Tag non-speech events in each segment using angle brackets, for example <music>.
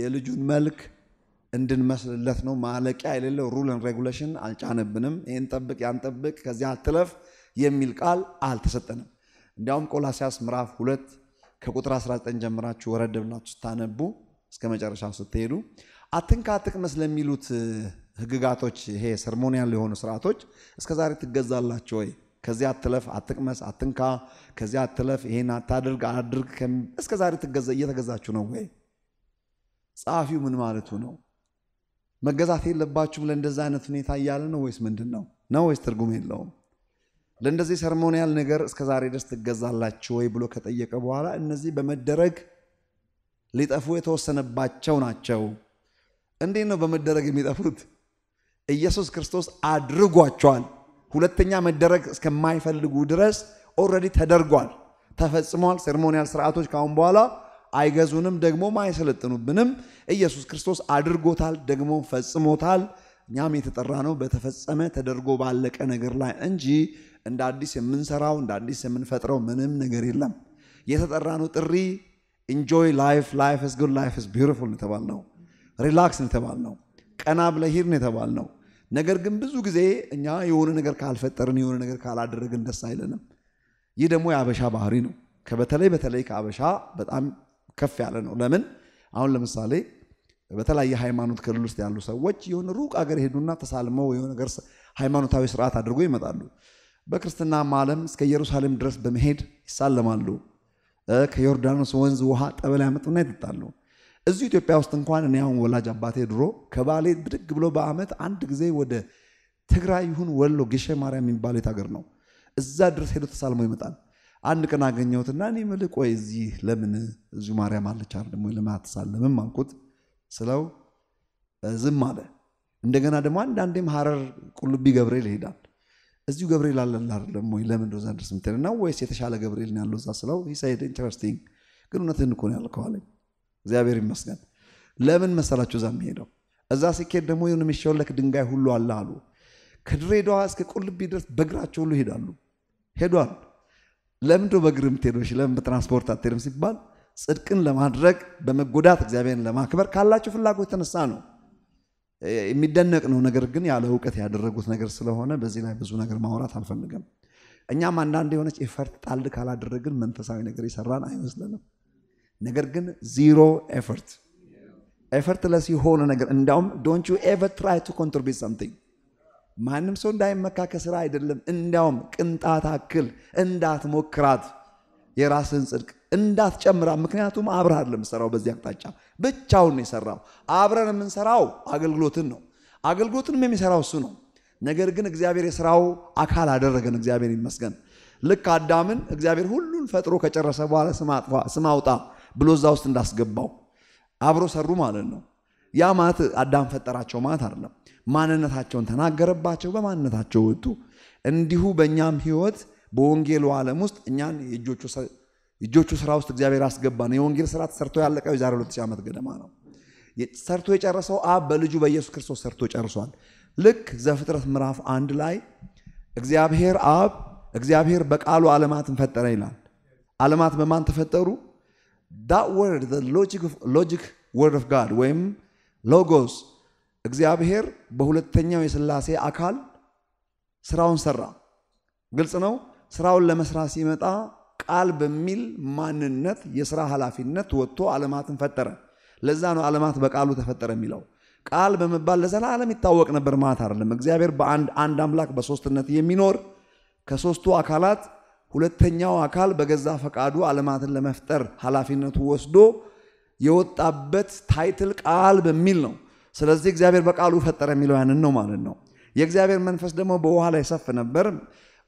የልጁን መልክ እንድንመስልለት ነው። ማለቂያ የሌለው ሩልን ሬጉሌሽን አልጫነብንም። ይህን ጠብቅ፣ ያን ጠብቅ፣ ከዚያ አትለፍ የሚል ቃል አልተሰጠንም። እንዲያውም ቆላሲያስ ምዕራፍ ሁለት ከቁጥር 19 ጀምራችሁ ወረድ ብላችሁ ስታነቡ እስከ መጨረሻ ስትሄዱ አትንካ አትቅመስ ለሚሉት ህግጋቶች ይሄ ሰርሞኒያል የሆኑ ስርዓቶች እስከ ዛሬ ትገዛላችሁ ወይ? ከዚህ አትለፍ፣ አትቅመስ፣ አትንካ፣ ከዚህ አትለፍ፣ ይሄን አታድርግ፣ አድርግ እስከ ዛሬ እየተገዛችሁ ነው ወይ? ጸሐፊው ምን ማለቱ ነው? መገዛት የለባችሁም ለእንደዚህ አይነት ሁኔታ እያለ ነው ወይስ ምንድን ነው ነው ወይስ ትርጉም የለውም? ለእንደዚህ ሰርሞኒያል ነገር እስከ ዛሬ ድረስ ትገዛላችሁ ወይ ብሎ ከጠየቀ በኋላ እነዚህ በመደረግ ሊጠፉ የተወሰነባቸው ናቸው። እንዴት ነው በመደረግ የሚጠፉት? ኢየሱስ ክርስቶስ አድርጓቸዋል። ሁለተኛ መደረግ እስከማይፈልጉ ድረስ ኦልሬዲ ተደርጓል፣ ተፈጽሟል። ሰርሞኒያል ስርዓቶች ካሁን በኋላ አይገዙንም፣ ደግሞም አይሰለጥኑብንም። ኢየሱስ ክርስቶስ አድርጎታል፣ ደግሞ ፈጽሞታል። እኛም የተጠራ ነው በተፈጸመ ተደርጎ ባለቀ ነገር ላይ እንጂ እንደ አዲስ የምንሰራው እንደ አዲስ የምንፈጥረው ምንም ነገር የለም። የተጠራ ነው ጥሪ ኢንጆይ ላይፍ ላይፍ ስ ጉድ ላይፍ ኢዝ ቢዩቲፉል ነው የተባልነው። ሪላክስ ነው የተባልነው። ቀና ብለህ ሂድ ነው ነገር ግን ብዙ ጊዜ እኛ የሆነ ነገር ካልፈጠርን የሆነ ነገር ካላደረግን ደስ አይለንም። ይህ ደግሞ የአበሻ ባህሪ ነው። ከበተለይ በተለይ ከአበሻ በጣም ከፍ ያለ ነው። ለምን አሁን ለምሳሌ በተለያየ ሃይማኖት ክልል ውስጥ ያሉ ሰዎች የሆነ ሩቅ አገር ሄዱና ተሳልመው የሆነ ነገር ሃይማኖታዊ ስርዓት አድርጎ ይመጣሉ። በክርስትና ዓለም እስከ ኢየሩሳሌም ድረስ በመሄድ ይሳለማሉ። ከዮርዳኖስ ወንዝ ውሃ ጠበል ያመጡና ይጠጣሉ። እዚሁ ኢትዮጵያ ውስጥ እንኳን እኔ አሁን ወላጅ አባቴ ድሮ ከባሌ ብድግ ብሎ በዓመት አንድ ጊዜ ወደ ትግራይ ይሁን ወሎ ጌሼ ማርያም የሚባል የት ሀገር ነው እዛ ድረስ ሄዶ ተሳልሞ ይመጣል። አንድ ቀን አገኘሁትና እኔ ምልህ ቆይ እዚህ ለምን እዚሁ ማርያም አለች አይደለም ወይ ለምን አልኩት ስለው ዝም አለ። እንደገና ደግሞ አንዳንዴም ሀረር ቁልቢ ገብርኤል ይሄዳል። እዚሁ ገብርኤል አለላ አይደለም ለምን እንደዛ ደርስ ምትል ነው ወይስ የተሻለ ገብርኤል ነው ያለው እዛ ስለው ሂሳይድ ኢንተረስቲንግ ግን እውነትህን እኮ ነው ያልከው አለኝ። እግዚአብሔር ይመስገን። ለምን መሰላችሁ እዛ የሚሄደው እዛ ሲኬድ ደግሞ የሆነ የሚሸለክ ድንጋይ ሁሉ አለ አሉ። ከድሬዳዋ እስከ ቁልቢ ድረስ በእግራቸው ሁሉ ይሄዳሉ ሄዷል ለምዶ በግርም ትሄዶች ለምን በትራንስፖርት አትሄድም ሲባል ጽድቅን ለማድረግ በመጎዳት እግዚአብሔርን ለማክበር ካላቸው ፍላጎት የተነሳ ነው። የሚደነቅ ነው። ነገር ግን ያለ እውቀት ያደረጉት ነገር ስለሆነ በዚህ ላይ ብዙ ነገር ማውራት አልፈልግም። እኛም አንዳንድ የሆነች ኤፈርት ጣል ካላደረግን መንፈሳዊ ነገር የሰራን አይመስለንም። ነገር ግን ዚሮ ኤፈርት ኤፈርት ለስ የሆነ ነገር እንዲያውም ዶንት ዩ ኤቨር ትራይ ቱ ኮንትሪቢት ሰምቲንግ ማንም ሰው እንዳይመካ ከስራ አይደለም። እንዲያውም ቅንጣት አክል እንዳትሞክራት የራስን ጽድቅ እንዳትጨምራ። ምክንያቱም አብረህ አይደለም በዚህ አቅጣጫ ብቻውን የሰራው አብረን የምንሰራው አገልግሎትን ነው። አገልግሎትንም የሚሰራው እሱ ነው። ነገር ግን እግዚአብሔር የስራው አካል አደረገን። እግዚአብሔር ይመስገን። ልክ አዳምን እግዚአብሔር ሁሉን ፈጥሮ ከጨረሰ በኋላ ስም አውጣ ብሎ እዛ ውስጥ እንዳስገባው አብሮ ሰሩ ማለት ነው። ያ ማለት አዳም ፈጠራቸው ማለት አይደለም። ማንነታቸውን ተናገረባቸው፣ በማንነታቸው ወጡ። እንዲሁ በእኛም ህይወት በወንጌሉ ዓለም ውስጥ እኛን እጆቹ ስራ ውስጥ እግዚአብሔር አስገባን። የወንጌል ስራ ተሰርቶ ያለቀው የዛሬ 2000 ዓመት ገደማ ነው። ሰርቶ የጨረሰው አብ በልጁ በኢየሱስ ክርስቶስ ሰርቶ ጨርሷል። ልክ ዘፍጥረት ምዕራፍ አንድ ላይ እግዚአብሔር አብ እግዚአብሔር በቃሉ ዓለማትን ፈጠረ ይላል። ዓለማት በማን ተፈጠሩ? ዳት ወርድ ሎጂክ ወርድ ኦፍ ጋድ ወይም ሎጎስ እግዚአብሔር በሁለተኛው የስላሴ አካል ስራውን ሰራ። ግልጽ ነው። ስራውን ለመስራት ሲመጣ ቃል በሚል ማንነት የስራ ኃላፊነት ወጥቶ ዓለማትን ፈጠረ። ለዛ ነው ዓለማት በቃሉ ተፈጠረ የሚለው። ቃል በመባል ለዘላለም ይታወቅ ነበር ማለት አይደለም። እግዚአብሔር በአንድ አምላክ በሶስትነት የሚኖር ከሶስቱ አካላት ሁለተኛው አካል በገዛ ፈቃዱ ዓለማትን ለመፍጠር ኃላፊነቱ ወስዶ የወጣበት ታይትል ቃል በሚል ነው። ስለዚህ እግዚአብሔር በቃሉ ፈጠረ የሚለው ያንን ነው ማለት ነው። የእግዚአብሔር መንፈስ ደግሞ በውሃ ላይ ሰፍ ነበር።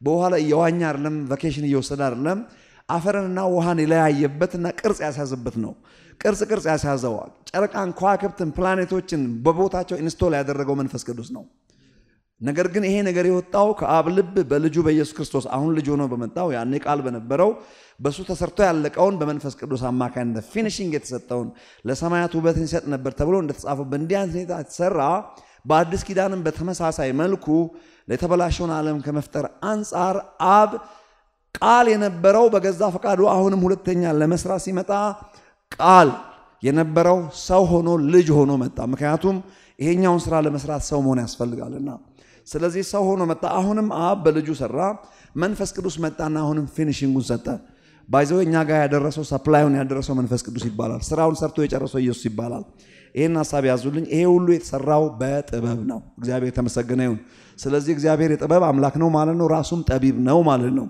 በውሃ ላይ እየዋኛ አይደለም፣ ቫኬሽን እየወሰደ አይደለም። አፈርንና ውሃን የለያየበትና ቅርጽ ያስያዘበት ነው። ቅርጽ ቅርጽ ያስያዘዋል። ጨረቃን፣ ከዋክብትን፣ ፕላኔቶችን በቦታቸው ኢንስቶል ያደረገው መንፈስ ቅዱስ ነው። ነገር ግን ይሄ ነገር የወጣው ከአብ ልብ በልጁ በኢየሱስ ክርስቶስ አሁን ልጅ ሆኖ በመጣው ያኔ ቃል በነበረው በእሱ ተሰርቶ ያለቀውን በመንፈስ ቅዱስ አማካኝነት ፊኒሽንግ የተሰጠውን ለሰማያት ውበትን ይሰጥ ነበር ተብሎ እንደተጻፈው እንዲህ አይነት ሁኔታ የተሰራ በአዲስ ኪዳንም በተመሳሳይ መልኩ የተበላሸውን ዓለም ከመፍጠር አንጻር አብ ቃል የነበረው በገዛ ፈቃዱ አሁንም ሁለተኛ ለመስራት ሲመጣ ቃል የነበረው ሰው ሆኖ ልጅ ሆኖ መጣ። ምክንያቱም ይሄኛውን ስራ ለመስራት ሰው መሆን ያስፈልጋልና ስለዚህ ሰው ሆኖ መጣ። አሁንም አብ በልጁ ሰራ። መንፈስ ቅዱስ መጣና አሁንም ፊኒሽንጉን ሰጠ። ባይዘው እኛ ጋር ያደረሰው ሰፕላዩን ያደረሰው መንፈስ ቅዱስ ይባላል። ስራውን ሰርቶ የጨረሰው ኢየሱስ ይባላል። ይህን ሀሳብ ያዙልኝ። ይሄ ሁሉ የተሰራው በጥበብ ነው። እግዚአብሔር የተመሰገነ ይሁን። ስለዚህ እግዚአብሔር የጥበብ አምላክ ነው ማለት ነው። ራሱም ጠቢብ ነው ማለት ነው።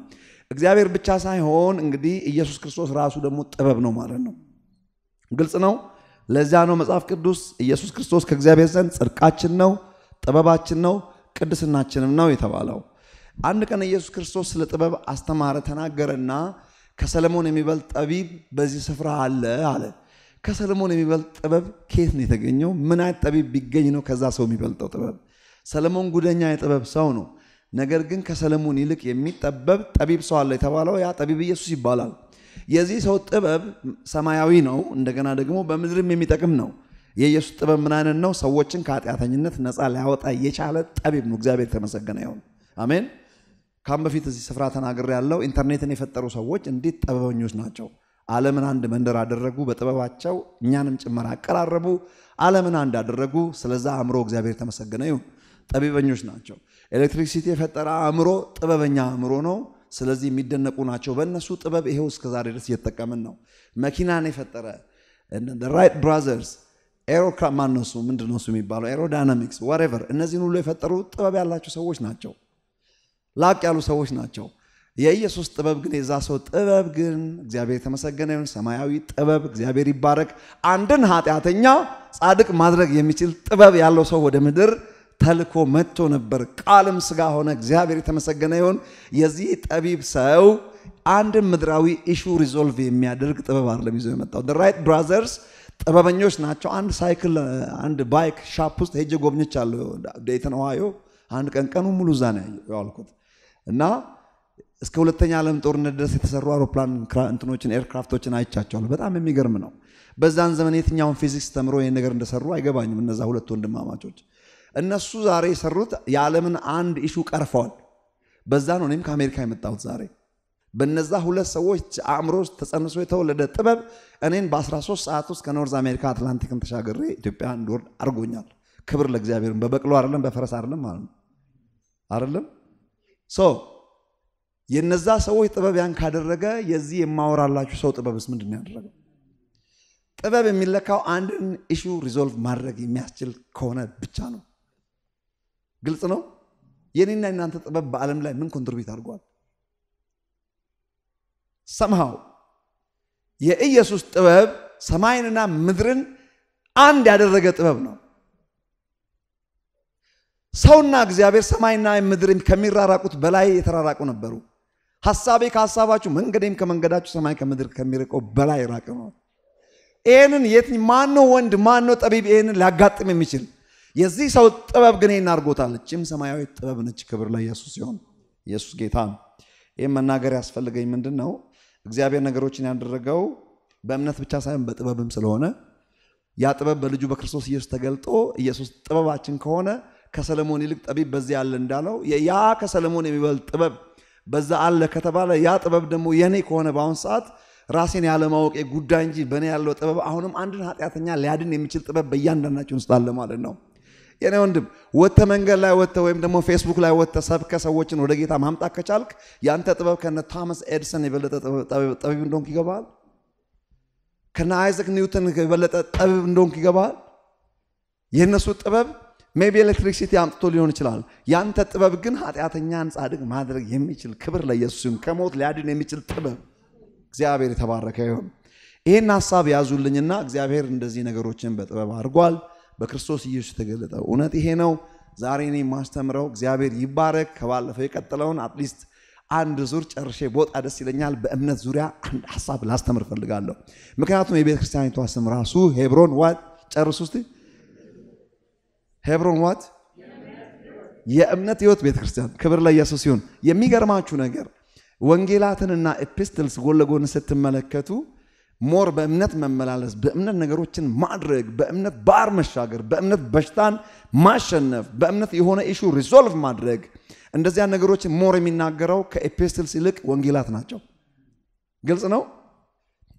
እግዚአብሔር ብቻ ሳይሆን እንግዲህ ኢየሱስ ክርስቶስ ራሱ ደግሞ ጥበብ ነው ማለት ነው። ግልጽ ነው። ለዚያ ነው መጽሐፍ ቅዱስ ኢየሱስ ክርስቶስ ከእግዚአብሔር ዘንድ ጽድቃችን ነው፣ ጥበባችን ነው ቅድስናችንም ነው የተባለው። አንድ ቀን ኢየሱስ ክርስቶስ ስለ ጥበብ አስተማረ፣ ተናገረና ከሰለሞን የሚበልጥ ጠቢብ በዚህ ስፍራ አለ አለ። ከሰለሞን የሚበልጥ ጥበብ ከየት ነው የተገኘው? ምን አይነት ጠቢብ ቢገኝ ነው ከዛ ሰው የሚበልጠው ጥበብ? ሰለሞን ጉደኛ የጥበብ ሰው ነው። ነገር ግን ከሰለሞን ይልቅ የሚጠበብ ጠቢብ ሰው አለ የተባለው ያ ጠቢብ ኢየሱስ ይባላል። የዚህ ሰው ጥበብ ሰማያዊ ነው፣ እንደገና ደግሞ በምድርም የሚጠቅም ነው። የኢየሱስ ጥበብ ምናንን ነው? ሰዎችን ከኃጢአተኝነት ነፃ ሊያወጣ የቻለ ጠቢብ ነው። እግዚአብሔር የተመሰገነ ይሁን። አሜን። ካም በፊት እዚህ ስፍራ ተናግር ያለው ኢንተርኔትን የፈጠሩ ሰዎች እንዴት ጥበበኞች ናቸው! ዓለምን አንድ መንደር አደረጉ። በጥበባቸው እኛንም ጭምር አቀራረቡ። ዓለምን አንድ አደረጉ። ስለዛ አእምሮ እግዚአብሔር የተመሰገነ ይሁን። ጠቢበኞች ናቸው። ኤሌክትሪክሲቲ የፈጠረ አእምሮ ጥበበኛ አእምሮ ነው። ስለዚህ የሚደነቁ ናቸው። በእነሱ ጥበብ ይሄው እስከዛሬ ድረስ እየተጠቀምን ነው። መኪናን የፈጠረ ራይት ብራዘርስ ኤሮክራ ማነሱ ምንድነው ምንድን እሱ የሚባለው ኤሮዳይናሚክስ ዋሬቨር እነዚህን ሁሉ የፈጠሩ ጥበብ ያላቸው ሰዎች ናቸው ላቅ ያሉ ሰዎች ናቸው የኢየሱስ ጥበብ ግን የዛ ሰው ጥበብ ግን እግዚአብሔር የተመሰገነ ይሁን ሰማያዊ ጥበብ እግዚአብሔር ይባረክ አንድን ኃጢአተኛ ጻድቅ ማድረግ የሚችል ጥበብ ያለው ሰው ወደ ምድር ተልኮ መጥቶ ነበር ቃልም ስጋ ሆነ እግዚአብሔር የተመሰገነ ይሁን የዚህ ጠቢብ ሰው አንድን ምድራዊ ኢሹ ሪዞልቭ የሚያደርግ ጥበብ አይደለም ይዞ የመጣው ራይት ብራዘርስ ጥበበኞች ናቸው። አንድ ሳይክል አንድ ባይክ ሻፕ ውስጥ ሄጄ ጎብኝቻለሁ። ዴይተን ኦሃዮ አንድ ቀን ቀኑ ሙሉ እዛ ነው ያልኩት እና እስከ ሁለተኛ ዓለም ጦርነት ድረስ የተሰሩ አውሮፕላን እንትኖችን ኤርክራፍቶችን አይቻቸዋል በጣም የሚገርም ነው። በዛን ዘመን የትኛውን ፊዚክስ ተምሮ ይህን ነገር እንደሰሩ አይገባኝም። እነዛ ሁለት ወንድማማቾች እነሱ ዛሬ የሰሩት የዓለምን አንድ ኢሹ ቀርፈዋል። በዛ ነው እኔም ከአሜሪካ የመጣሁት ዛሬ በነዛ ሁለት ሰዎች አእምሮ ውስጥ ተጸንሶ የተወለደ ጥበብ እኔን በ13 ሰዓት ውስጥ ከኖርዝ አሜሪካ አትላንቲክን ተሻገሬ ኢትዮጵያ እንድወርድ አድርጎኛል። ክብር ለእግዚአብሔር። በበቅሎ አይደለም በፈረስ አይደለም ማለት ነው አይደለም የነዛ ሰዎች ጥበብ ያን ካደረገ የዚህ የማወራላችሁ ሰው ጥበብስ ምንድን ነው ያደረገው? ጥበብ የሚለካው አንድን ኢሹ ሪዞልቭ ማድረግ የሚያስችል ከሆነ ብቻ ነው። ግልጽ ነው። የኔና የናንተ ጥበብ በዓለም ላይ ምን ኮንትሪቢዩት አድርጓል? ሰምሃው የኢየሱስ ጥበብ ሰማይንና ምድርን አንድ ያደረገ ጥበብ ነው። ሰውና እግዚአብሔር ሰማይና ምድር ከሚራራቁት በላይ የተራራቁ ነበሩ። ሀሳቤ ከሀሳባችሁ መንገዴም ከመንገዳችሁ ሰማይ ከምድር ከሚርቀው በላይ ራቅ ነው። ይህንን የት ማነው ወንድ ማነው ጠቢብ ይህንን ሊያጋጥም የሚችል? የዚህ ሰው ጥበብ ግን ይህን እችም ሰማያዊ ጥበብ ነች። ክብር ለኢየሱስ ሲሆን ኢየሱስ ጌታ ነው። ይህም መናገር ያስፈልገኝ ምንድን ነው? እግዚአብሔር ነገሮችን ያደረገው በእምነት ብቻ ሳይሆን በጥበብም ስለሆነ ያ ጥበብ በልጁ በክርስቶስ ኢየሱስ ተገልጦ ኢየሱስ ጥበባችን ከሆነ ከሰለሞን ይልቅ ጠቢብ በዚያ አለ እንዳለው ያ ከሰለሞን የሚበልጥ ጥበብ በዛ አለ ከተባለ ያ ጥበብ ደግሞ የኔ ከሆነ በአሁን ሰዓት ራሴን ያለማወቄ ጉዳይ እንጂ በእኔ ያለው ጥበብ አሁንም አንድን ኃጢአተኛ ሊያድን የሚችል ጥበብ በእያንዳንዳችን ውስጥ አለ ማለት ነው። የኔ ወንድም ወጥተ መንገድ ላይ ወጥተ ወይም ደግሞ ፌስቡክ ላይ ወጥተ ሰብከ ሰዎችን ወደ ጌታ ማምጣት ከቻልክ ያንተ ጥበብ ከነ ቶማስ ኤድሰን የበለጠ ጠቢብ እንደሆንክ ይገባል። ከነ አይዘክ ኒውተን የበለጠ ጠቢብ እንደሆንክ ይገባል። የእነሱ ጥበብ ሜቢ ኤሌክትሪክሲቲ አምጥቶ ሊሆን ይችላል። ያንተ ጥበብ ግን ኃጢአተኛን ጻድቅ ማድረግ የሚችል ክብር ለኢየሱስም ከሞት ሊያድን የሚችል ጥበብ እግዚአብሔር የተባረከ ይሁን። ይህን ሀሳብ ያዙልኝና እግዚአብሔር እንደዚህ ነገሮችን በጥበብ አድርጓል። በክርስቶስ ኢየሱስ የተገለጠው እውነት ይሄ ነው። ዛሬ እኔ ማስተምረው እግዚአብሔር ይባረክ። ከባለፈው የቀጠለውን አትሊስት አንድ ዙር ጨርሼ ቦጣ ደስ ይለኛል። በእምነት ዙሪያ አንድ ሀሳብ ላስተምር ፈልጋለሁ። ምክንያቱም የቤተ ክርስቲያኒቷ ስም ራሱ ሄብሮን ዋት ጨርሱ ውስጥ ሄብሮን ዋት የእምነት ህይወት ቤተክርስቲያን። ክብር ለኢየሱስ ሲሆን የሚገርማችሁ ነገር ወንጌላትንና ኤፒስትልስ ጎን ለጎን ስትመለከቱ ሞር በእምነት መመላለስ፣ በእምነት ነገሮችን ማድረግ፣ በእምነት ባህር መሻገር፣ በእምነት በሽታን ማሸነፍ፣ በእምነት የሆነ ኢሹ ሪዞልቭ ማድረግ እንደዚያ ነገሮችን ሞር የሚናገረው ከኤፒስትልስ ይልቅ ወንጌላት ናቸው። ግልጽ ነው።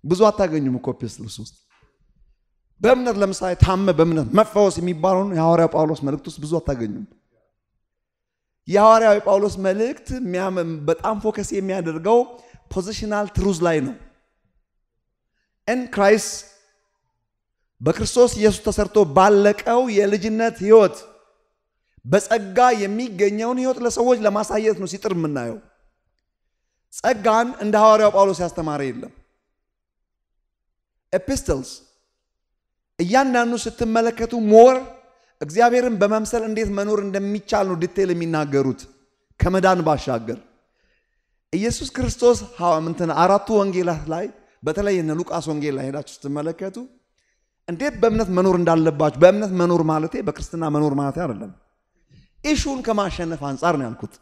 ብዙ አታገኙም እኮ ኤፔስትልስ ውስጥ በእምነት ለምሳሌ ታመ በእምነት መፈወስ የሚባለውን የሐዋርያው ጳውሎስ መልእክት ውስጥ ብዙ አታገኙም። የሐዋርያው ጳውሎስ መልእክት በጣም ፎከስ የሚያደርገው ፖዚሽናል ትሩዝ ላይ ነው። ኢን ክራይስት በክርስቶስ ኢየሱስ ተሰርቶ ባለቀው የልጅነት ህይወት በጸጋ የሚገኘውን ህይወት ለሰዎች ለማሳየት ነው ሲጥር የምናየው። ጸጋን እንደ ሐዋርያው ጳውሎስ ያስተማረ የለም። ኤፒስትልስ እያንዳንዱ ስትመለከቱ ሞር እግዚአብሔርን በመምሰል እንዴት መኖር እንደሚቻል ነው ዲቴል የሚናገሩት ከመዳን ባሻገር ኢየሱስ ክርስቶስ ምንትን አራቱ ወንጌላት ላይ በተለይ እነ ሉቃስ ወንጌል ላይ ሄዳችሁ ስትመለከቱ እንዴት በእምነት መኖር እንዳለባችሁ በእምነት መኖር ማለቴ በክርስትና መኖር ማለቴ አይደለም። ኢሹን ከማሸነፍ አንጻር ነው ያልኩት።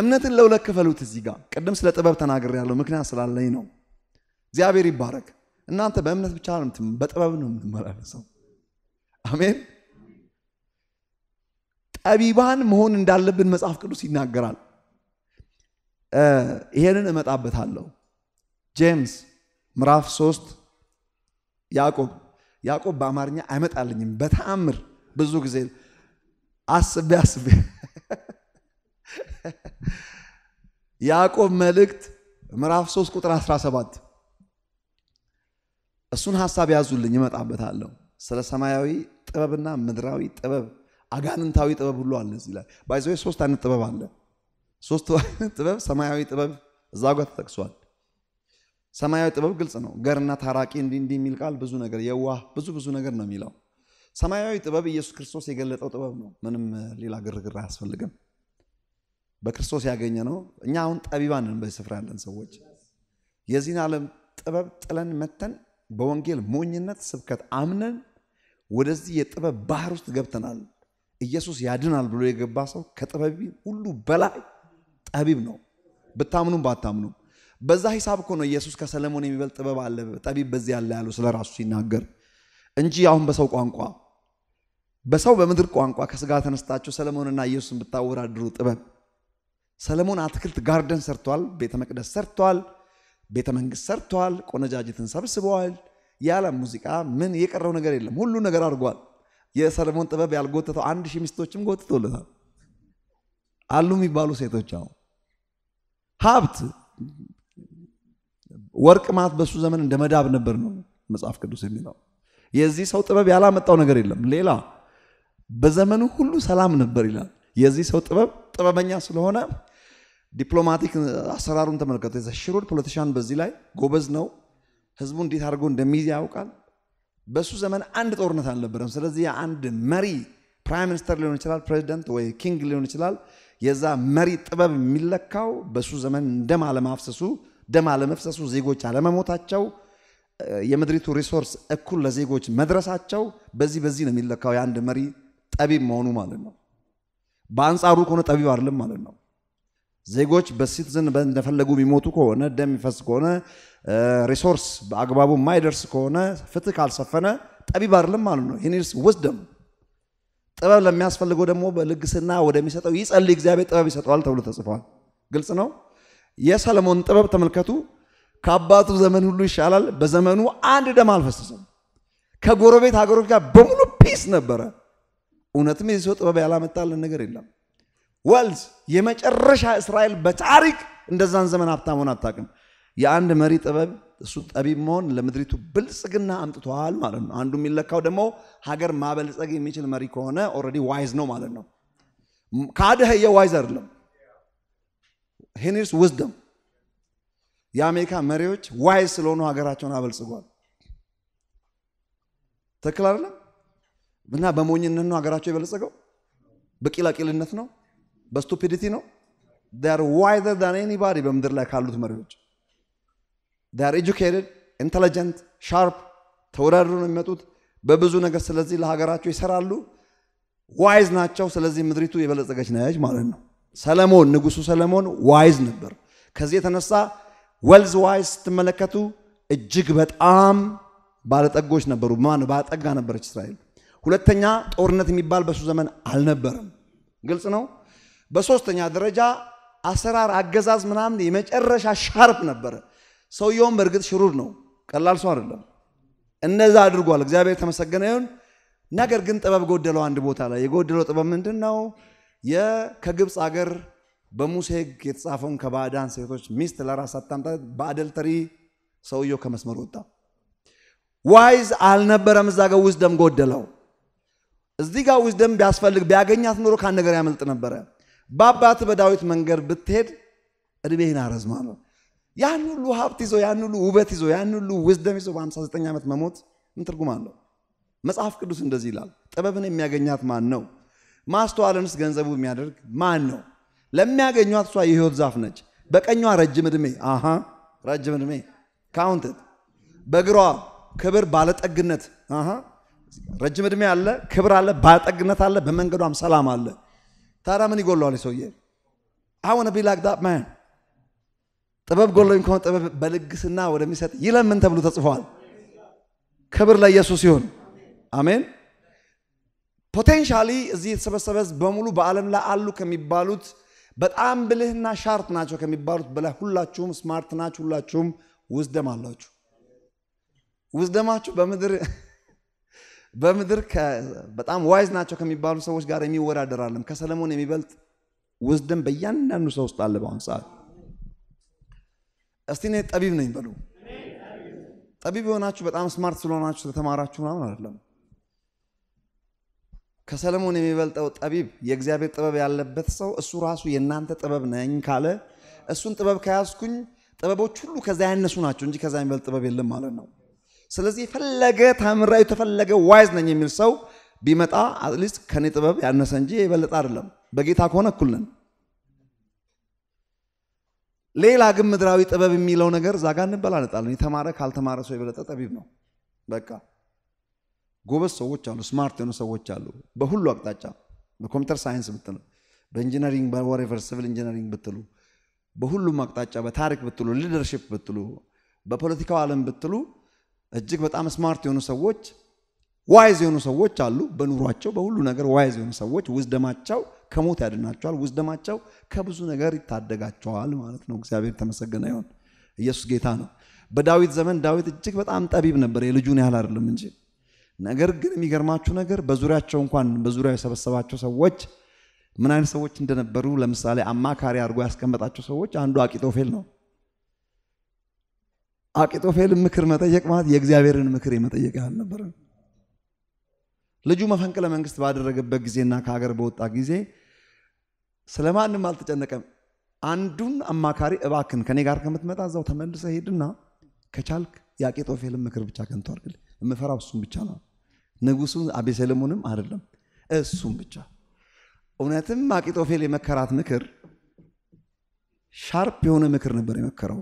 እምነትን ለሁለት ክፈሉት። እዚህ ጋር ቅድም ስለ ጥበብ ተናግር ያለው ምክንያት ስላለኝ ነው። እግዚአብሔር ይባረክ። እናንተ በእምነት ብቻ በጥበብ ነው የምትመላለሰው። አሜን። ጠቢባን መሆን እንዳለብን መጽሐፍ ቅዱስ ይናገራል። ይሄንን እመጣበታለሁ። ጄምስ ምዕራፍ ሶስት ያዕቆብ ያዕቆብ በአማርኛ አይመጣልኝም በተአምር ብዙ ጊዜ አስቤ አስቤ ያዕቆብ መልእክት ምዕራፍ 3 ቁጥር 17 እሱን ሀሳብ ያዙልኝ ይመጣበታለሁ። ስለ ሰማያዊ ጥበብና ምድራዊ ጥበብ አጋንንታዊ ጥበብ ሁሉ አለ እዚህ ላይ ባይዘ ሶስት አይነት ጥበብ አለ። ሶስት አይነት ጥበብ ሰማያዊ ጥበብ እዛ ጋር ተጠቅሷል። ሰማያዊ ጥበብ ግልጽ ነው። ገርና ታራቂ እንዲህ እንዲህ የሚል ቃል ብዙ ነገር የዋህ ብዙ ብዙ ነገር ነው የሚለው። ሰማያዊ ጥበብ ኢየሱስ ክርስቶስ የገለጠው ጥበብ ነው። ምንም ሌላ ግርግር አያስፈልግም። በክርስቶስ ያገኘ ነው። እኛ አሁን ጠቢባን ነን፣ በዚህ ስፍራ ያለን ሰዎች የዚህን ዓለም ጥበብ ጥለን መተን በወንጌል ሞኝነት ስብከት አምነን ወደዚህ የጥበብ ባህር ውስጥ ገብተናል። ኢየሱስ ያድናል ብሎ የገባ ሰው ከጥበብ ሁሉ በላይ ጠቢብ ነው፣ ብታምኑም ባታምኑም በዛ ሂሳብ እኮ ነው ኢየሱስ ከሰለሞን የሚበልጥ ጥበብ አለ ጠቢብ በዚህ ያለ ያለው ስለ ራሱ ሲናገር እንጂ አሁን በሰው ቋንቋ በሰው በምድር ቋንቋ ከስጋ ተነስታችሁ ሰለሞንና ኢየሱስን ብታወዳድሩ ጥበብ ሰለሞን አትክልት ጋርደን ሰርቷል፣ ቤተ መቅደስ ሰርቷል፣ ቤተ መንግስት ሰርቷል፣ ቆነጃጅትን ሰብስበዋል። ያለ ሙዚቃ ምን የቀረው ነገር የለም፣ ሁሉ ነገር አድርጓል። የሰለሞን ጥበብ ያልጎተተው አንድ ሺህ ሚስቶችም ጎትቶለታል አሉ የሚባሉ ሴቶች አሁን ሀብት ወርቅ ማት በሱ ዘመን እንደ መዳብ ነበር ነው መጽሐፍ ቅዱስ የሚለው። የዚህ ሰው ጥበብ ያላመጣው ነገር የለም። ሌላ በዘመኑ ሁሉ ሰላም ነበር ይላል። የዚህ ሰው ጥበብ ጥበበኛ ስለሆነ ዲፕሎማቲክ አሰራሩን ተመልከቱ። የዛ ፖለቲሻን በዚህ ላይ ጎበዝ ነው። ህዝቡ እንዴት አድርጎ እንደሚይዝ ያውቃል። በሱ ዘመን አንድ ጦርነት አልነበረም። ስለዚህ የአንድ መሪ ፕራይም ሚኒስተር ሊሆን ይችላል፣ ፕሬዚደንት ወይ ኪንግ ሊሆን ይችላል። የዛ መሪ ጥበብ የሚለካው በሱ ዘመን እንደማለማፍሰሱ ደም አለመፍሰሱ፣ ዜጎች አለመሞታቸው፣ የምድሪቱ ሪሶርስ እኩል ለዜጎች መድረሳቸው በዚህ በዚህ ነው የሚለካው የአንድ መሪ ጠቢብ መሆኑ ማለት ነው። በአንጻሩ ከሆነ ጠቢብ አይደለም ማለት ነው። ዜጎች በሲቲዝን እንደፈለጉ የሚሞቱ ከሆነ ደም ይፈስ ከሆነ ሪሶርስ በአግባቡ የማይደርስ ከሆነ ፍትህ ካልሰፈነ ጠቢብ አይደለም ማለት ነው። ሂኒስ ውስደም ጥበብ ለሚያስፈልገው ደግሞ በልግስና ወደሚሰጠው ይጸልይ፣ እግዚአብሔር ጥበብ ይሰጠዋል ተብሎ ተጽፏል። ግልጽ ነው። የሰለሞን ጥበብ ተመልከቱ። ከአባቱ ዘመን ሁሉ ይሻላል። በዘመኑ አንድ ደም አልፈሰሰም። ከጎረቤት ሀገሮች ጋር በሙሉ ፒስ ነበረ። እውነትም የዚህ ሰው ጥበብ ያላመጣልን ነገር የለም። ወልዝ የመጨረሻ እስራኤል በታሪክ እንደዛን ዘመን ሀብታም ሆነ አታውቅም። የአንድ መሪ ጥበብ እሱ ጠቢብ መሆን ለምድሪቱ ብልጽግና አምጥቷል ማለት ነው። አንዱ የሚለካው ደግሞ ሀገር ማበልጸግ የሚችል መሪ ከሆነ ኦልሬዲ ዋይዝ ነው ማለት ነው። ካድህ የዋይዝ አይደለም። ሄኒርስ ውዝደም የአሜሪካ መሪዎች ዋይዝ ስለሆኑ ሀገራቸውን አበልጽጓል። ትክክል አይደለም እና በሞኝነት ነው ሀገራቸው የበለጸገው፣ በቂላቂልነት ነው፣ በስቱፒዲቲ ነው። ር ዋይዘር ዳን ኤኒባዲ በምድር ላይ ካሉት መሪዎች ር ኤጁኬትድ፣ ኢንቴሊጀንት፣ ሻርፕ ተወዳድረው ነው የሚመጡት በብዙ ነገር። ስለዚህ ለሀገራቸው ይሰራሉ፣ ዋይዝ ናቸው። ስለዚህ ምድሪቱ የበለጸገች ነች ማለት ነው። ሰለሞን ንጉሱ ሰለሞን ዋይዝ ነበር። ከዚህ የተነሳ ወልዝ ዋይዝ ስትመለከቱ እጅግ በጣም ባለጠጎች ነበሩ። ማን ባለጠጋ ነበረች እስራኤል። ሁለተኛ ጦርነት የሚባል በሱ ዘመን አልነበረም። ግልጽ ነው። በሶስተኛ ደረጃ አሰራር፣ አገዛዝ ምናምን የመጨረሻ ሻርፕ ነበረ። ሰውየውም በእርግጥ ሽሩር ነው፣ ቀላል ሰው አይደለም። እነዛ አድርጓል። እግዚአብሔር ተመሰገነ ይሁን። ነገር ግን ጥበብ ጎደለው። አንድ ቦታ ላይ የጎደለው ጥበብ ምንድን ነው? ከግብፅ ሀገር በሙሴ ሕግ የተጻፈውን ከባዕዳን ሴቶች ሚስት ለራስ አታምጣ በአደልተሪ ሰውየው ከመስመር ወጣ። ዋይዝ አልነበረም። እዛ ጋር ውዝደም ጎደለው። እዚህ ጋር ውዝደም ቢያስፈልግ ቢያገኛት ኑሮ ከአንድ ነገር ያመልጥ ነበረ። በአባት በዳዊት መንገድ ብትሄድ እድሜህን አረዝማለሁ። ያን ሁሉ ሀብት ይዞ ያን ሁሉ ውበት ይዞ ያን ሁሉ ውዝደም ይዞ በ59 ዓመት መሞት ምን ትርጉም አለው? መጽሐፍ ቅዱስ እንደዚህ ይላል፣ ጥበብን የሚያገኛት ማን ነው? ማስተዋልንስ ገንዘቡ የሚያደርግ ማን ነው? ለሚያገኟት እሷ የህይወት ዛፍ ነች። በቀኟ ረጅም ዕድሜ አ ረጅም ዕድሜ ካውንትት በግሯ ክብር ባለጠግነት ረጅም ዕድሜ አለ፣ ክብር አለ፣ ባለጠግነት አለ፣ በመንገዷም ሰላም አለ። ታዲያ ምን ይጎለዋል ሰውዬ? አሁን ቢላክ ዳት ማን ጥበብ ጎሎኝ ከሆነ ጥበብ በልግስና ወደሚሰጥ ይለምን ተብሎ ተጽፏል። ክብር ለኢየሱስ ይሁን፣ አሜን። ፖቴንሻሊ እዚህ የተሰበሰበ ህዝብ በሙሉ በዓለም ላይ አሉ ከሚባሉት በጣም ብልህና ሻርፕ ናቸው ከሚባሉት በላይ ሁላችሁም ስማርት ናችሁ። ሁላችሁም ውዝደም አላችሁ። ውዝደማችሁ በምድር <laughs> በምድር በጣም ዋይዝ ናቸው ከሚባሉ ሰዎች ጋር የሚወዳደር አለም ከሰለሞን የሚበልጥ ውዝደም በእያንዳንዱ ሰው ውስጥ አለ። በአሁኑ ሰዓት እስቲ እኔ ጠቢብ ነኝ በሉ። ጠቢብ የሆናችሁ በጣም ስማርት ስለሆናችሁ ስለተማራችሁ ምናምን አይደለም። ከሰለሞን የሚበልጠው ጠቢብ የእግዚአብሔር ጥበብ ያለበት ሰው እሱ ራሱ የእናንተ ጥበብ ነኝ ካለ እሱን ጥበብ ከያዝኩኝ ጥበቦች ሁሉ ከዛ ያነሱ ናቸው እንጂ ከዛ የሚበልጥ ጥበብ የለም ማለት ነው። ስለዚህ የፈለገ ታምራዊ የተፈለገ ዋይዝ ነኝ የሚል ሰው ቢመጣ አትሊስት ከኔ ጥበብ ያነሰ እንጂ የበለጠ አይደለም። በጌታ ከሆነ እኩል ነን። ሌላ ግን ምድራዊ ጥበብ የሚለው ነገር እዛ ጋር እንበላነጣለን። የተማረ ካልተማረ ሰው የበለጠ ጠቢብ ነው በቃ ጎበዝ ሰዎች አሉ፣ ስማርት የሆኑ ሰዎች አሉ። በሁሉ አቅጣጫ በኮምፒተር ሳይንስ ብትሉ፣ በኢንጂነሪንግ በወሬቨር ሲቪል ኢንጂነሪንግ ብትሉ፣ በሁሉም አቅጣጫ በታሪክ ብትሉ፣ ሊደርሽፕ ብትሉ፣ በፖለቲካው ዓለም ብትሉ እጅግ በጣም ስማርት የሆኑ ሰዎች ዋይዝ የሆኑ ሰዎች አሉ። በኑሯቸው በሁሉ ነገር ዋይዝ የሆኑ ሰዎች ውዝደማቸው ከሞት ያድናቸዋል። ውዝደማቸው ከብዙ ነገር ይታደጋቸዋል ማለት ነው። እግዚአብሔር ተመሰገነ ይሆን። ኢየሱስ ጌታ ነው። በዳዊት ዘመን ዳዊት እጅግ በጣም ጠቢብ ነበር፣ የልጁን ያህል አይደለም እንጂ ነገር ግን የሚገርማችሁ ነገር በዙሪያቸው እንኳን በዙሪያ የሰበሰባቸው ሰዎች ምን አይነት ሰዎች እንደነበሩ ለምሳሌ አማካሪ አድርጎ ያስቀመጣቸው ሰዎች አንዱ አቂጦፌል ነው። አቂጦፌልን ምክር መጠየቅ ማለት የእግዚአብሔርን ምክር የመጠየቅ ነበር። ልጁ መፈንቅለ መንግስት ባደረገበት ጊዜና ከሀገር በወጣ ጊዜ ስለማንም አልተጨነቀም። አንዱን አማካሪ እባክን ከኔ ጋር ከምትመጣ እዛው ተመልሰ ሄድና ከቻልክ የአቄጦፌልን ምክር ብቻ ከንቶ አድርግልኝ፣ የምፈራው እሱን ብቻ ነው። ንጉሱ አቤሰለሞንም አይደለም እሱም ብቻ። እውነትም አቂጦፌል የመከራት ምክር ሻርፕ የሆነ ምክር ነበር የመከረው።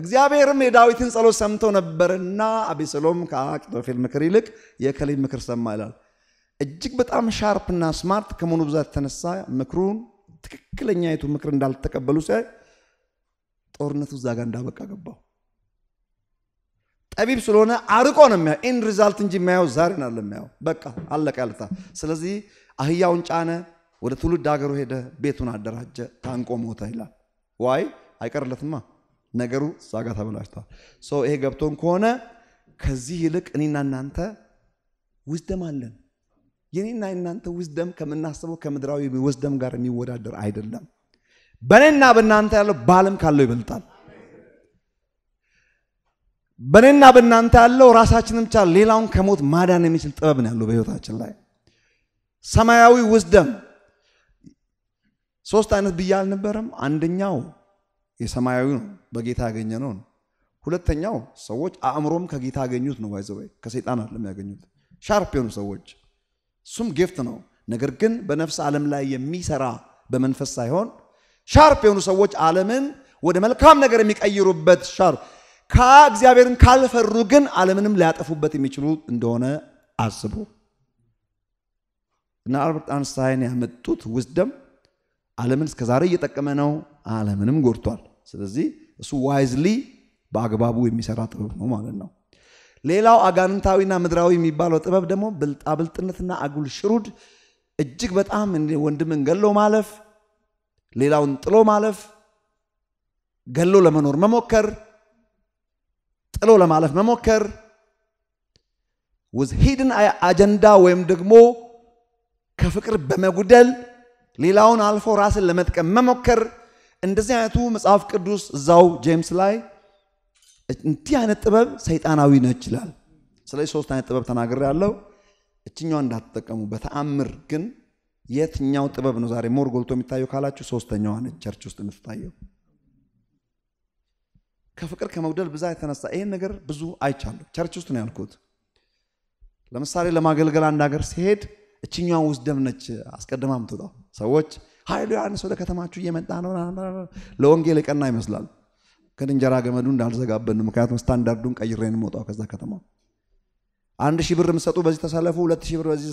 እግዚአብሔርም የዳዊትን ጸሎት ሰምተው ነበርና አቤሰሎም ከአቂጦፌል ምክር ይልቅ የከሌ ምክር ሰማ ይላል። እጅግ በጣም ሻርፕና ስማርት ከመሆኑ ብዛት የተነሳ ምክሩን ትክክለኛ ትክክለኛይቱ ምክር እንዳልተቀበሉ ሲያይ ጦርነቱ እዛ ጋር እንዳበቃ ገባው። ጠቢብ ስለሆነ አርቆ ነው የሚያየው። ኢን ሪዛልት እንጂ የሚያየው ዛሬን አለ የሚያየው። በቃ አለቀ ያለታ ስለዚህ አህያውን ጫነ፣ ወደ ትውልድ ሀገሩ ሄደ፣ ቤቱን አደራጀ፣ ታንቆ ሞተ ይላል። ዋይ አይቀርለትማ ነገሩ ዛጋ ተበላሽቷል። ይሄ ገብቶን ከሆነ ከዚህ ይልቅ እኔና እናንተ ውዝደም አለን። የኔና እናንተ ውዝደም ከምናስበው ከምድራዊ ውዝደም ጋር የሚወዳደር አይደለም። በእኔና በእናንተ ያለው በዓለም ካለው ይበልጣል። በእኔና በእናንተ ያለው ራሳችን ብቻ ሌላውን ከሞት ማዳን የሚችል ጥበብ ነው ያለው በህይወታችን ላይ ሰማያዊ ውስደም ሶስት አይነት ብዬ አልነበረም? አንደኛው የሰማያዊ ነው፣ በጌታ ያገኘ ነው። ሁለተኛው ሰዎች አእምሮም ከጌታ ያገኙት ነው። ይዘ ከሰይጣን አይደለም ያገኙት፣ ሻርፕ የሆኑ ሰዎች እሱም ጊፍት ነው። ነገር ግን በነፍስ ዓለም ላይ የሚሰራ በመንፈስ ሳይሆን ሻርፕ የሆኑ ሰዎች ዓለምን ወደ መልካም ነገር የሚቀይሩበት ሻርፕ ከእግዚአብሔርን ካልፈሩ ግን ዓለምንም ሊያጠፉበት የሚችሉ እንደሆነ አስቡ። እና አልበርት አንስታይን ያመጡት ውዝደም ዓለምን እስከዛሬ እየጠቀመ ነው፣ ዓለምንም ጎድቷል። ስለዚህ እሱ ዋይዝሊ በአግባቡ የሚሰራ ጥበብ ነው ማለት ነው። ሌላው አጋንንታዊና ምድራዊ የሚባለው ጥበብ ደግሞ ብልጣብልጥነትና አጉል ሽሩድ፣ እጅግ በጣም ወንድምን ገሎ ማለፍ፣ ሌላውን ጥሎ ማለፍ፣ ገሎ ለመኖር መሞከር ጥሎ ለማለፍ መሞከር ውዝ ሂድን አጀንዳ ወይም ደግሞ ከፍቅር በመጉደል ሌላውን አልፎ ራስን ለመጥቀም መሞከር እንደዚህ አይነቱ መጽሐፍ ቅዱስ እዛው ጄምስ ላይ እንዲህ አይነት ጥበብ ሰይጣናዊ ነች ይላል። ስለዚህ ሶስት አይነት ጥበብ ተናግር ያለው እችኛው እንዳትጠቀሙ። በተአምር ግን የትኛው ጥበብ ነው ዛሬ ሞር ጎልቶ የሚታየው ካላችሁ ሶስተኛዋ ነች ቸርች ውስጥ የምትታየው። ከፍቅር ከመጉደል ብዛት የተነሳ ይህን ነገር ብዙ አይቻለሁ። ቸርች ውስጥ ነው ያልኩት። ለምሳሌ ለማገልገል አንድ ሀገር ሲሄድ እችኛዋ ውስጥ ደምነች ነች አስቀድማ ምትወጣው። ሰዎች ኃይሉ ዮሐንስ ወደ ከተማችሁ እየመጣ ነው ለወንጌል የቀና ይመስላል። ግን እንጀራ ገመዱ እንዳልዘጋበን፣ ምክንያቱም ስታንዳርዱን ቀይሬ ነው ከዛ ከተማ። አንድ ሺህ ብር የምሰጡ በዚህ ተሰለፉ፣ ሁለት ሺህ ብር በዚህ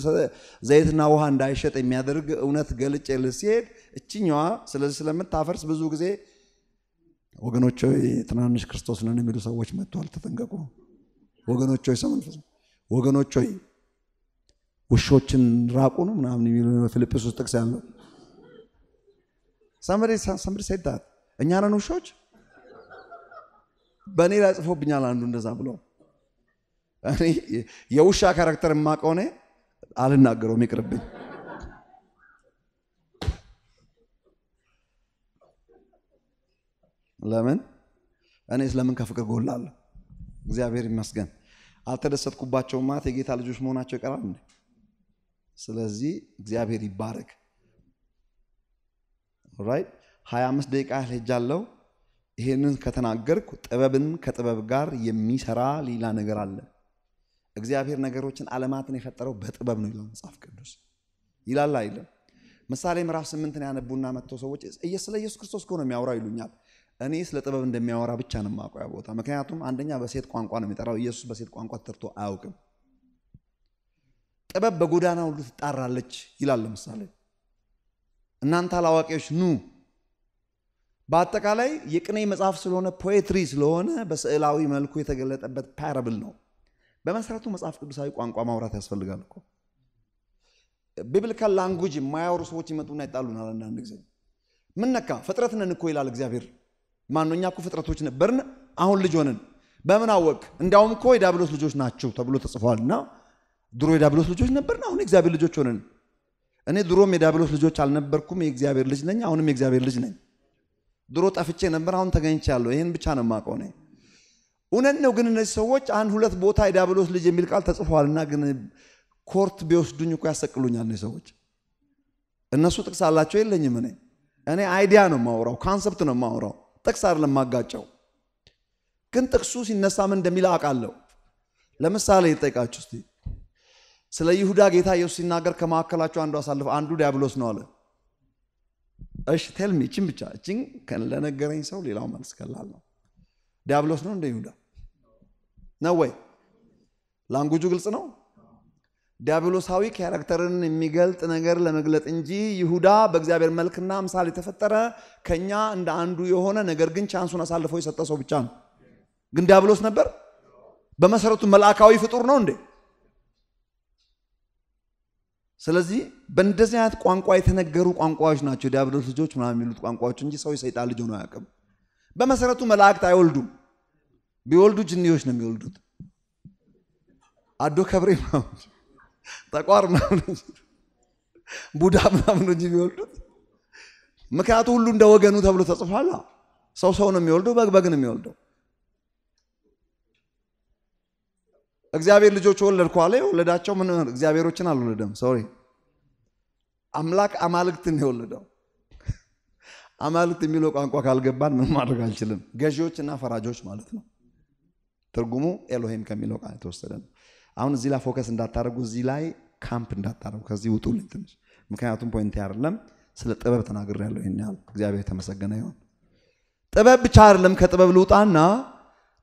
ዘይትና ውሃ እንዳይሸጥ የሚያደርግ እውነት ገልጬ ልስሄድ እችኛዋ ስለዚህ ስለምታፈርስ ብዙ ጊዜ ወገኖች ትናንሽ ክርስቶስ ነን የሚሉ ሰዎች መጥተዋል። ተጠንቀቁ ወገኖች ሆይ ሰመንፈስ ወገኖች ሆይ ውሾችን ራቁ ነው ምናምን የሚሉ ፊልጵስ ውስጥ ጥቅስ ያለው ሰምሪ ሴዳት እኛ ነን ውሾች። በእኔ ላይ ጽፎብኛል አንዱ እንደዛ ብሎ የውሻ ካራክተር የማቀው እኔ አልናገረውም፣ ይቅርብኝ። ለምን እኔ ስለምን ከፍቅር ጎላለሁ? እግዚአብሔር ይመስገን። አልተደሰትኩባቸው ማለት የጌታ ልጆች መሆናቸው ይቀራል እንዴ? ስለዚህ እግዚአብሔር ይባረክ። ሀያ አምስት ደቂቃ ሄጃለሁ። ይሄንን ከተናገርኩ ጥበብን ከጥበብ ጋር የሚሰራ ሌላ ነገር አለ። እግዚአብሔር ነገሮችን አለማትን የፈጠረው በጥበብ ነው ይላል መጽሐፍ ቅዱስ ይላል አይለም። ምሳሌ ምዕራፍ ስምንትን ያነቡና መጥተው ሰዎች ስለ ኢየሱስ ክርስቶስ ከሆነ የሚያወራው ይሉኛል እኔ ስለ ጥበብ እንደሚያወራ ብቻ ነው የማውቀው ያ ቦታ። ምክንያቱም አንደኛ በሴት ቋንቋ ነው የሚጠራው። ኢየሱስ በሴት ቋንቋ ተጠርቶ አያውቅም። ጥበብ በጎዳና ሁሉ ትጣራለች ይላል። ለምሳሌ እናንተ አላዋቂዎች ኑ። በአጠቃላይ የቅኔ መጽሐፍ ስለሆነ ፖኤትሪ ስለሆነ በስዕላዊ መልኩ የተገለጠበት ፓረብል ነው። በመሰረቱ መጽሐፍ ቅዱሳዊ ቋንቋ ማውራት ያስፈልጋል እኮ። ቢብሊካል ላንጉጅ የማያወሩ ሰዎች ይመጡና ይጣሉናል አንዳንድ ጊዜ። ምነካ ፍጥረት ነን እኮ ይላል እግዚአብሔር። ማነው? እኛ እኮ ፍጥረቶች ነበርን፣ አሁን ልጅ ሆንን። በምን አወቅ? እንዲያውም እኮ የዳብሎስ ልጆች ናቸው ተብሎ ተጽፏል። እና ድሮ የዳብሎስ ልጆች ነበርን፣ አሁን የእግዚአብሔር ልጆች ሆንን። እኔ ድሮም የዳብሎስ ልጆች አልነበርኩም፣ የእግዚአብሔር ልጅ ነኝ፣ አሁንም የእግዚአብሔር ልጅ ነኝ። ድሮ ጠፍቼ ነበር፣ አሁን ተገኝቻለሁ። ይህን ብቻ ነው የማውቀው እኔ። እውነት ነው ግን እነዚህ ሰዎች አንድ ሁለት ቦታ የዳብሎስ ልጅ የሚል ቃል ተጽፏልና ግን ኮርት ቢወስዱኝ እኮ ያሰቅሉኛል እነዚህ ሰዎች። እነሱ ጥቅስ አላቸው የለኝም እኔ እኔ አይዲያ ነው ማውራው ካንሰፕት ነው ማውራው ጥቅስ አይደለም ማጋጨው። ግን ጥቅሱ ሲነሳ ምን እንደሚል አውቃለሁ። ለምሳሌ ይጠይቃችሁ እስቲ። ስለ ይሁዳ ጌታ ኢየሱስ ሲናገር ከመካከላቸው አንዱ አሳልፎ አንዱ ዲያብሎስ ነው አለ። እሺ ቴልሚ ይችን ብቻ እችን ለነገረኝ ሰው ሌላው መልስ ቀላል ነው። ዲያብሎስ ነው እንደ ይሁዳ ነው ወይ? ላንጉጁ ግልጽ ነው። ዲያብሎሳዊ ካራክተርን የሚገልጥ ነገር ለመግለጥ እንጂ ይሁዳ በእግዚአብሔር መልክና ምሳሌ የተፈጠረ ከኛ እንደ አንዱ የሆነ ነገር ግን ቻንሱን አሳልፎ የሰጠ ሰው ብቻ ነው። ግን ዲያብሎስ ነበር? በመሰረቱ መልአካዊ ፍጡር ነው እንዴ? ስለዚህ በእንደዚህ አይነት ቋንቋ የተነገሩ ቋንቋዎች ናቸው ዲያብሎስ ልጆች ምናምን የሚሉት ቋንቋዎች እንጂ ሰው የሰይጣን ልጅ ሆኖ አያውቅም። በመሰረቱ መላእክት አይወልዱም። ቢወልዱ ጅኒዎች ነው የሚወልዱት። አዶ ከብሬ ነው ጠቋር ምናምን ቡዳ ምናምን እንጂ የሚወልዱት ምክንያቱ ሁሉ እንደ ወገኑ ተብሎ ተጽፏል። ሰው ሰው ነው የሚወልደው፣ በግ በግ ነው የሚወልደው። እግዚአብሔር ልጆች ወለድኩ አለ። የወለዳቸው ምን እግዚአብሔሮችን አልወለደም። ሶሪ አምላክ አማልክትን የወለደው። አማልክት የሚለው ቋንቋ ካልገባን ምን ማድረግ አልችልም። ገዢዎች እና ፈራጆች ማለት ነው። ትርጉሙ ኤሎሄም ከሚለው ቃል የተወሰደ ነው። አሁን እዚህ ላይ ፎከስ እንዳታደርጉ፣ እዚህ ላይ ካምፕ እንዳታደርጉ፣ ከዚህ ውጡ ትንሽ። ምክንያቱም ፖይንት አይደለም። ስለ ጥበብ ተናግር ያለው ይህን ያህል። እግዚአብሔር የተመሰገነ ይሆን። ጥበብ ብቻ አይደለም። ከጥበብ ልውጣና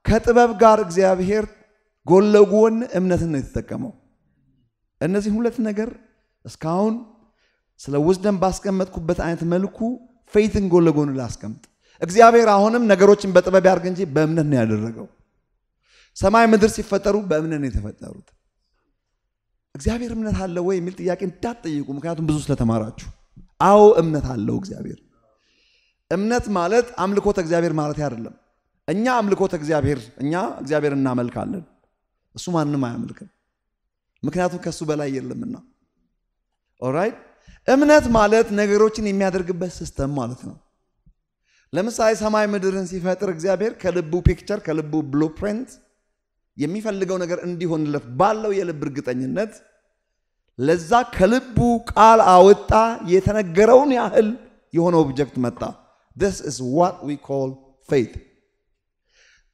ከጥበብ ጋር እግዚአብሔር ጎለጎን እምነትን ነው የተጠቀመው። እነዚህ ሁለት ነገር እስካሁን ስለ ውዝደን ባስቀመጥኩበት አይነት መልኩ ፌይትን ጎለጎን ላስቀምጥ። እግዚአብሔር አሁንም ነገሮችን በጥበብ ያድርግ እንጂ በእምነት ነው ያደረገው። ሰማይ ምድር ሲፈጠሩ በእምነት ነው የተፈጠሩት። እግዚአብሔር እምነት አለው ወይ የሚል ጥያቄ እንዳትጠይቁ፣ ምክንያቱም ብዙ ስለተማራችሁ። አዎ እምነት አለው እግዚአብሔር። እምነት ማለት አምልኮተ እግዚአብሔር ማለት አይደለም። እኛ አምልኮተ እግዚአብሔር እኛ እግዚአብሔር እናመልካለን፣ እሱ ማንም አያመልክም፣ ምክንያቱም ከእሱ በላይ የለምና። ኦራይት እምነት ማለት ነገሮችን የሚያደርግበት ሲስተም ማለት ነው። ለምሳሌ ሰማይ ምድርን ሲፈጥር እግዚአብሔር ከልቡ ፒክቸር ከልቡ ብሉፕሪንት የሚፈልገው ነገር እንዲሆንለት ባለው የልብ እርግጠኝነት ለዛ ከልቡ ቃል አወጣ። የተነገረውን ያህል የሆነ ኦብጀክት መጣ። ስ ስ ዋት ዊ ኮል ፌት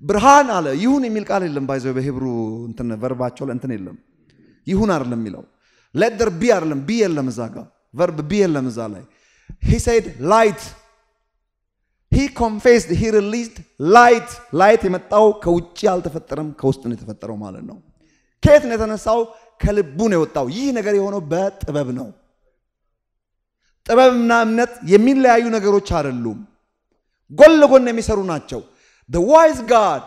ብርሃን አለ። ይሁን የሚል ቃል የለም። ባይዘ በሂብሩ ቨርባቸው ለእንትን የለም። ይሁን አይደለም የሚለው ለደር ቢ አይደለም። ቢ የለም እዛ ጋር ቨርብ ቢ የለም እዛ ላይ ሂ ሴድ ላይት ሂ ኮንፌስድ ሂ ሪሊዝድ ላይት ላይት የመጣው ከውጭ አልተፈጠረም ከውስጥ ነው የተፈጠረው ማለት ነው ከየት ነው የተነሳው ከልቡ ነው የወጣው ይህ ነገር የሆነው በጥበብ ነው ጥበብና እምነት የሚለያዩ ነገሮች አይደሉም ጎን ለጎን የሚሰሩ ናቸው the wise God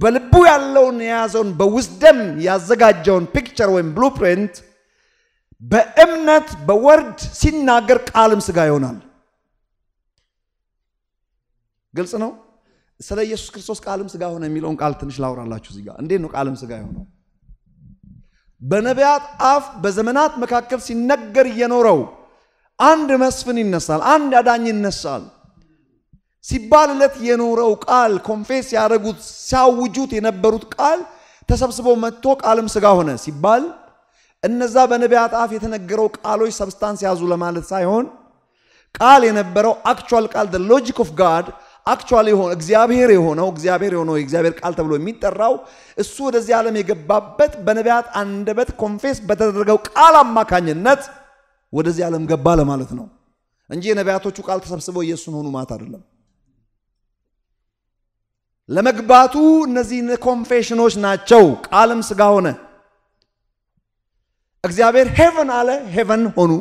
በልቡ ያለውን የያዘውን በውስደም ያዘጋጀውን ፒክቸር ወይም ብሉፕሪንት በእምነት በወርድ ሲናገር ቃልም ስጋ ይሆናል ግልጽ ነው። ስለ ኢየሱስ ክርስቶስ ቃልም ስጋ ሆነ የሚለውን ቃል ትንሽ ላውራላችሁ። እዚህ ጋር እንዴት ነው ቃልም ስጋ የሆነው? በነቢያት አፍ በዘመናት መካከል ሲነገር እየኖረው አንድ መስፍን ይነሳል፣ አንድ አዳኝ ይነሳል ሲባልለት የኖረው ቃል ኮንፌስ ያደረጉት ሲያውጁት የነበሩት ቃል ተሰብስቦ መጥቶ ቃልም ስጋ ሆነ ሲባል እነዛ በነቢያት አፍ የተነገረው ቃሎች ሰብስታንስ ያዙ ለማለት ሳይሆን ቃል የነበረው አክቹዋል ቃል ሎጂክ ኦፍ ጋድ አክቹዋል የሆነ እግዚአብሔር የሆነው እግዚአብሔር የሆነው የእግዚአብሔር ቃል ተብሎ የሚጠራው እሱ ወደዚህ ዓለም የገባበት በነቢያት አንደበት ኮንፌስ በተደረገው ቃል አማካኝነት ወደዚህ ዓለም ገባ ለማለት ነው እንጂ የነቢያቶቹ ቃል ተሰብስበው ኢየሱስን ሆኑ ማለት አይደለም። ለመግባቱ እነዚህ ኮንፌሽኖች ናቸው። ቃልም ስጋ ሆነ። እግዚአብሔር ሄቨን አለ፣ ሄቨን ሆኑ።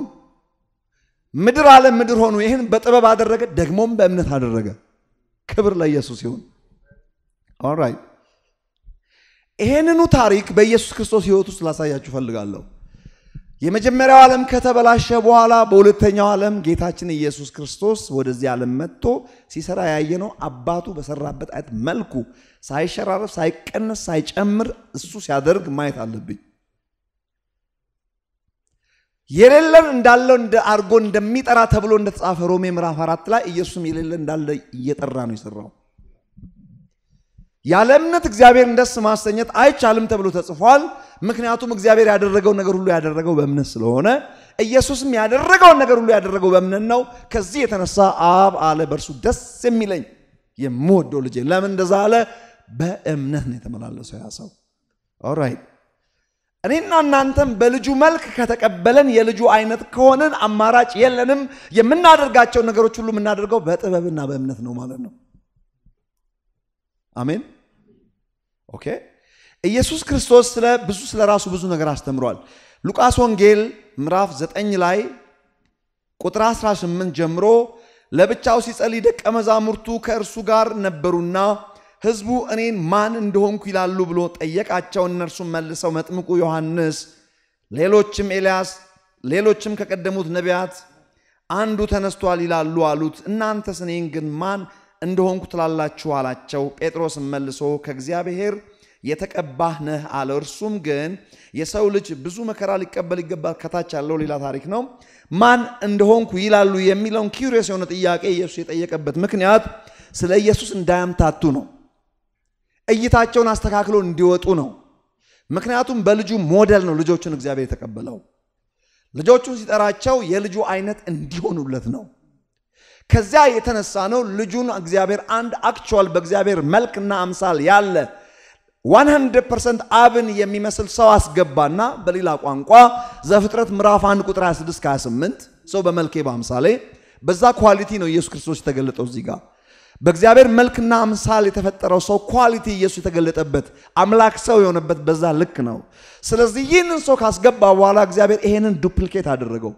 ምድር አለ፣ ምድር ሆኑ። ይህን በጥበብ አደረገ፣ ደግሞም በእምነት አደረገ። ክብር ለኢየሱስ ይሁን። ኦራይት ይህንኑ ታሪክ በኢየሱስ ክርስቶስ ህይወት ውስጥ ላሳያችሁ ፈልጋለሁ። የመጀመሪያው ዓለም ከተበላሸ በኋላ በሁለተኛው ዓለም ጌታችን ኢየሱስ ክርስቶስ ወደዚህ ዓለም መጥቶ ሲሰራ ያየነው አባቱ በሰራበት አይነት መልኩ ሳይሸራረፍ፣ ሳይቀንስ፣ ሳይጨምር እሱ ሲያደርግ ማየት አለብኝ። የሌለን እንዳለው እንደ አርጎ እንደሚጠራ ተብሎ እንደተጻፈ ሮሜ ምዕራፍ አራት ላይ ኢየሱስም የሌለ እንዳለ እየጠራ ነው የሰራው። ያለ እምነት እግዚአብሔርን ደስ ማሰኘት አይቻልም ተብሎ ተጽፏል። ምክንያቱም እግዚአብሔር ያደረገው ነገር ሁሉ ያደረገው በእምነት ስለሆነ ኢየሱስም ያደረገውን ነገር ሁሉ ያደረገው በእምነት ነው። ከዚህ የተነሳ አብ አለ በእርሱ ደስ የሚለኝ የምወደው ልጄ። ለምን እንደዛ አለ? በእምነት ነው የተመላለሰው ያ ሰው። ኦራይት እኔና እናንተም በልጁ መልክ ከተቀበለን የልጁ አይነት ከሆነን አማራጭ የለንም። የምናደርጋቸው ነገሮች ሁሉ የምናደርገው በጥበብና በእምነት ነው ማለት ነው። አሜን። ኦኬ። ኢየሱስ ክርስቶስ ስለ ብዙ ስለ ራሱ ብዙ ነገር አስተምሯል። ሉቃስ ወንጌል ምዕራፍ 9 ላይ ቁጥር 18 ጀምሮ ለብቻው ሲጸልይ ደቀ መዛሙርቱ ከእርሱ ጋር ነበሩና ህዝቡ እኔን ማን እንደሆንኩ ይላሉ ብሎ ጠየቃቸው። እነርሱም መልሰው መጥምቁ ዮሐንስ፣ ሌሎችም ኤልያስ፣ ሌሎችም ከቀደሙት ነቢያት አንዱ ተነስቷል ይላሉ አሉት። እናንተስ እኔን ግን ማን እንደሆንኩ ትላላችሁ አላቸው። ጴጥሮስም መልሶ ከእግዚአብሔር የተቀባህ ነህ አለ። እርሱም ግን የሰው ልጅ ብዙ መከራ ሊቀበል ይገባል፣ ከታች ያለው ሌላ ታሪክ ነው። ማን እንደሆንኩ ይላሉ የሚለውን ኪሪዮስ የሆነ ጥያቄ ኢየሱስ የጠየቀበት ምክንያት ስለ ኢየሱስ እንዳያምታቱ ነው። እይታቸውን አስተካክሎ እንዲወጡ ነው። ምክንያቱም በልጁ ሞዴል ነው ልጆቹን እግዚአብሔር የተቀበለው። ልጆቹን ሲጠራቸው የልጁ አይነት እንዲሆኑለት ነው። ከዚያ የተነሳ ነው ልጁን እግዚአብሔር አንድ አክቹዋል በእግዚአብሔር መልክና አምሳል ያለ 100% አብን የሚመስል ሰው አስገባና በሌላ ቋንቋ ዘፍጥረት ምዕራፍ 1 ቁጥር 26 28 ሰው በመልኬ በአምሳሌ በዛ ኳሊቲ ነው ኢየሱስ ክርስቶስ የተገለጠው እዚህ ጋር በእግዚአብሔር መልክና አምሳል የተፈጠረው ሰው ኳሊቲ ኢየሱስ የተገለጠበት አምላክ ሰው የሆነበት በዛ ልክ ነው። ስለዚህ ይህንን ሰው ካስገባ በኋላ እግዚአብሔር ይሄንን ዱፕሊኬት አደረገው።